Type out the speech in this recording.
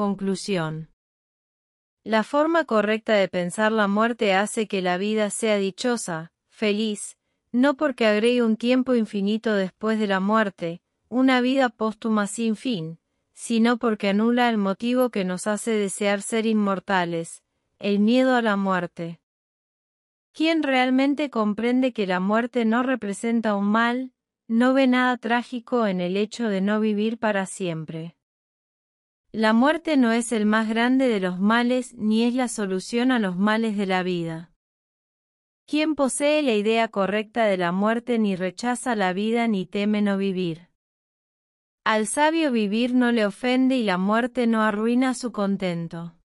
Conclusión. La forma correcta de pensar la muerte hace que la vida sea dichosa, feliz, no porque agregue un tiempo infinito después de la muerte, una vida póstuma sin fin, sino porque anula el motivo que nos hace desear ser inmortales, el miedo a la muerte. Quien realmente comprende que la muerte no representa un mal, no ve nada trágico en el hecho de no vivir para siempre. La muerte no es el más grande de los males ni es la solución a los males de la vida. Quien posee la idea correcta de la muerte ni rechaza la vida ni teme no vivir. Al sabio vivir no le ofende y la muerte no arruina su contento.